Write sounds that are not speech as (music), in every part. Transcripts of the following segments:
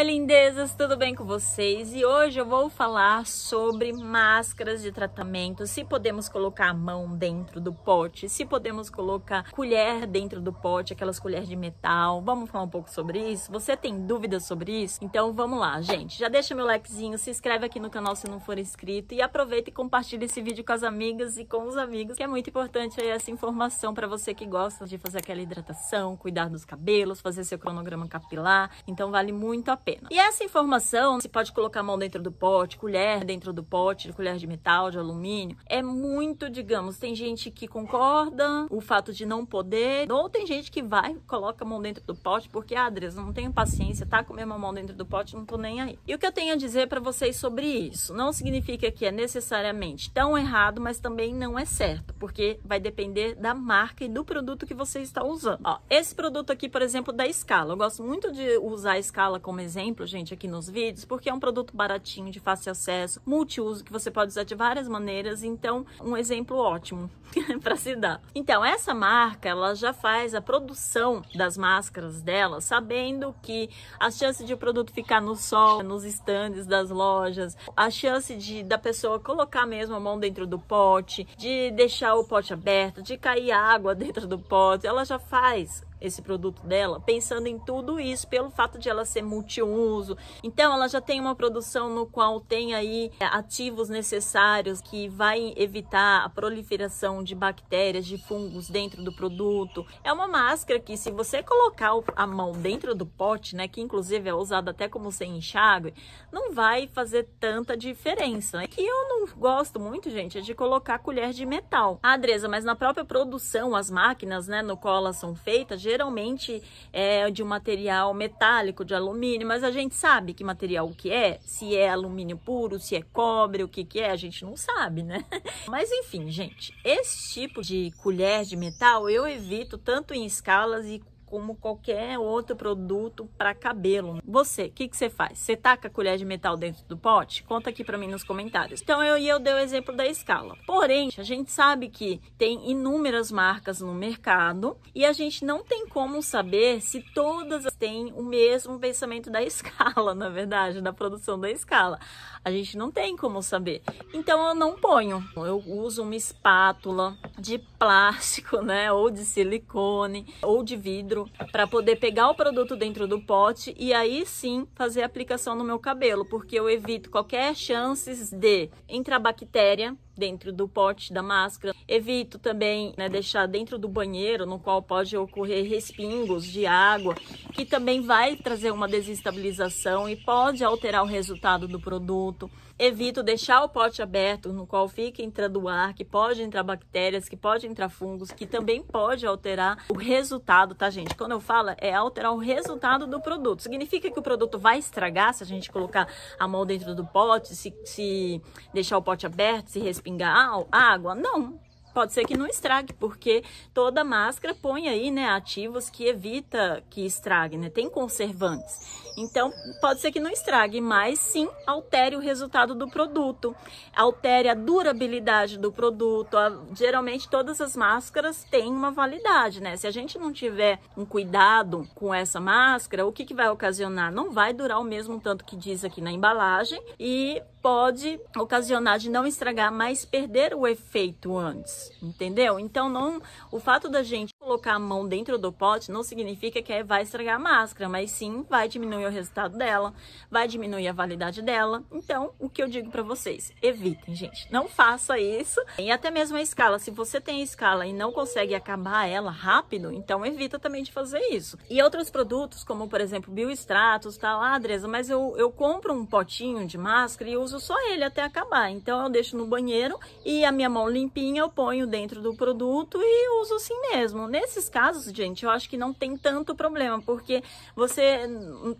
Oi lindezas, tudo bem com vocês? E hoje eu vou falar sobre máscaras de tratamento, se podemos colocar a mão dentro do pote, se podemos colocar colher dentro do pote, aquelas colheres de metal. Vamos falar um pouco sobre isso? Você tem dúvidas sobre isso? Então vamos lá, gente. Já deixa meu likezinho, se inscreve aqui no canal se não for inscrito e aproveita e compartilha esse vídeo com as amigas e com os amigos, que é muito importante aí essa informação para você que gosta de fazer aquela hidratação, cuidar dos cabelos, fazer seu cronograma capilar. Então vale muito a pena pena. E essa informação, se pode colocar a mão dentro do pote, colher dentro do pote, colher de metal, de alumínio, é muito, digamos, tem gente que concorda o fato de não poder, ou tem gente que vai, coloca a mão dentro do pote, porque, ah, Adres, não tenho paciência, tá com a minha mão dentro do pote, não tô nem aí. E o que eu tenho a dizer para vocês sobre isso? Não significa que é necessariamente tão errado, mas também não é certo, porque vai depender da marca e do produto que você está usando. Ó, esse produto aqui, por exemplo, da escala, eu gosto muito de usar a escala como exemplo exemplo, gente, aqui nos vídeos, porque é um produto baratinho, de fácil acesso, multiuso, que você pode usar de várias maneiras, então um exemplo ótimo (laughs) para se dar. Então, essa marca, ela já faz a produção das máscaras dela, sabendo que a chance de o produto ficar no sol, nos estandes das lojas, a chance de da pessoa colocar mesmo a mão dentro do pote, de deixar o pote aberto, de cair água (laughs) dentro do pote, ela já faz esse produto dela, pensando em tudo isso, pelo fato de ela ser multiuso. Então, ela já tem uma produção no qual tem aí é, ativos necessários que vai evitar a proliferação de bactérias, de fungos dentro do produto. É uma máscara que, se você colocar a mão dentro do pote, né, que inclusive é usada até como sem enxágue, não vai fazer tanta diferença. É que eu não gosto muito, gente, é de colocar colher de metal. Ah, Andresa, mas na própria produção, as máquinas, né, no qual elas são feitas, geralmente é de um material metálico, de alumínio, mas a gente sabe que material que é, se é alumínio puro, se é cobre, o que que é, a gente não sabe, né? (laughs) Mas enfim, gente, esse tipo de colher de metal eu evito tanto em escalas e como qualquer outro produto para cabelo. Você, o que, que você faz? Você taca a colher de metal dentro do pote? Conta aqui para mim nos comentários. Então eu e eu dei o exemplo da escala. Porém, a gente sabe que tem inúmeras marcas no mercado e a gente não tem como saber se todas têm o mesmo pensamento da escala, (laughs) na verdade, da produção da escala. A gente não tem como saber. Então eu não ponho. Eu uso uma espátula de plástico, né, ou de silicone, ou de vidro para poder pegar o produto dentro do pote e aí sim fazer a aplicação no meu cabelo, porque eu evito qualquer chances de entrar bactéria dentro do pote da máscara. Evito também né, deixar dentro do banheiro, no qual pode ocorrer respingos de água, que também vai trazer uma desestabilização e pode alterar o resultado do produto. Evito deixar o pote aberto, no qual fica entrando ar, que pode entrar bactérias, que pode entrar fungos, que também pode alterar o resultado, tá, gente? Quando eu falo, é alterar o resultado do produto. Significa que o produto vai estragar se a gente colocar a mão dentro do pote, se, se deixar o pote aberto, se respingar pingar água? Não pode ser que não estrague, porque toda máscara põe aí, né, ativos que evita que estrague, né? Tem conservantes. Então, pode ser que não estrague, mas sim altere o resultado do produto, altere a durabilidade do produto. geralmente todas as máscaras têm uma validade, né? Se a gente não tiver um cuidado com essa máscara, o que, que vai ocasionar? Não vai durar o mesmo tanto que diz aqui na embalagem e pode ocasionar de não estragar, mas perder o efeito antes entendeu? Então não, o fato da gente colocar a mão dentro do pote não significa que é, vai estragar a máscara, mas sim vai diminuir o resultado dela, vai diminuir a validade dela. Então, o que eu digo para vocês, evitem, gente, não faça isso. E até mesmo a escala, se você tem a escala e não consegue acabar ela rápido, então evita também de fazer isso. E outros produtos, como por exemplo, bioestratos, tá lá, ah, mas eu, eu compro um potinho de máscara e uso só ele até acabar. Então eu deixo no banheiro e a minha mão limpinha eu ponho ponho dentro do produto e uso assim mesmo. Nesses casos, gente, eu acho que não tem tanto problema, porque você,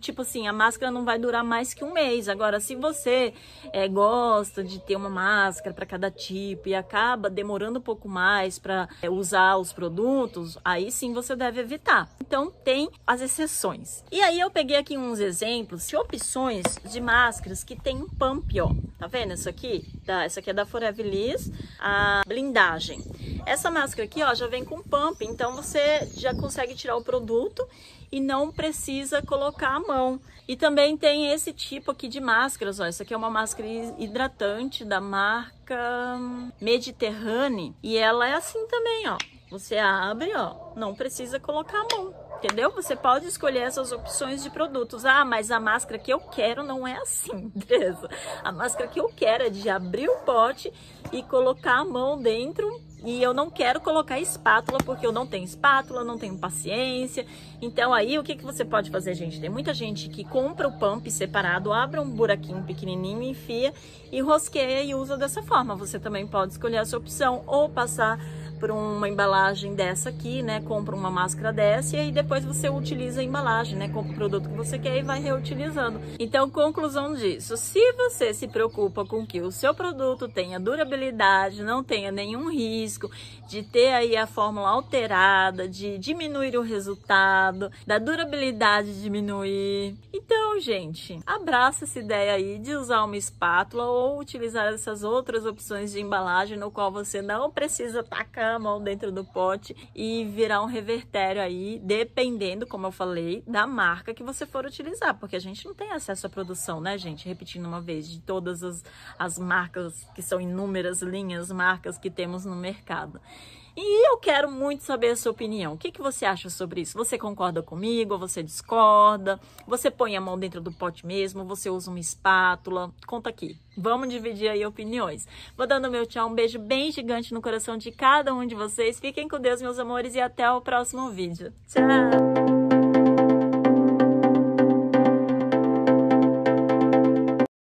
tipo assim, a máscara não vai durar mais que um mês. Agora, se você é, gosta de ter uma máscara para cada tipo e acaba demorando um pouco mais para é, eh, usar os produtos, aí sim você deve evitar. Então, tem as exceções. E aí eu peguei aqui uns exemplos de opções de máscaras que tem um pump, ó. Tá vendo isso aqui? da, essa aqui é da Forever a blindagem. Essa máscara aqui, ó, já vem com pump, então você já consegue tirar o produto e não precisa colocar a mão. E também tem esse tipo aqui de máscaras, ó. essa aqui é uma máscara hidratante da marca Mediterrane e ela é assim também, ó. Você abre, ó, não precisa colocar a mão entendeu? Você pode escolher essas opções de produtos. Ah, mas a máscara que eu quero não é assim, (laughs) beleza? A máscara que eu quero é de abrir o pote e colocar a mão dentro e eu não quero colocar espátula porque eu não tenho espátula, não tenho paciência. Então aí o que, que você pode fazer, gente? Tem muita gente que compra o pump separado, abre um buraquinho pequenininho, enfia e rosqueia e usa dessa forma. Você também pode escolher essa opção ou passar compra uma embalagem dessa aqui, né? Compra uma máscara dessa e aí depois você utiliza a embalagem, né? Compra o produto que você quer e vai reutilizando. Então, conclusão disso, se você se preocupa com que o seu produto tenha durabilidade, não tenha nenhum risco de ter aí a fórmula alterada, de diminuir o resultado, da durabilidade diminuir. Então, gente, abraça essa ideia aí de usar uma espátula ou utilizar essas outras opções de embalagem no qual você não precisa tacar a mão dentro do pote e virar um revertério aí, dependendo, como eu falei, da marca que você for utilizar, porque a gente não tem acesso à produção, né, gente? Repetindo uma vez, de todas as, as marcas que são inúmeras linhas, marcas que temos no mercado. E eu quero muito saber a sua opinião. O que, que você acha sobre isso? Você concorda comigo? Você discorda? Você põe a mão dentro do pote mesmo? Você usa uma espátula? Conta aqui. Vamos dividir aí opiniões. Vou dando meu tchau, um beijo bem gigante no coração de cada um de vocês. Fiquem com Deus, meus amores, e até o próximo vídeo. Tchau!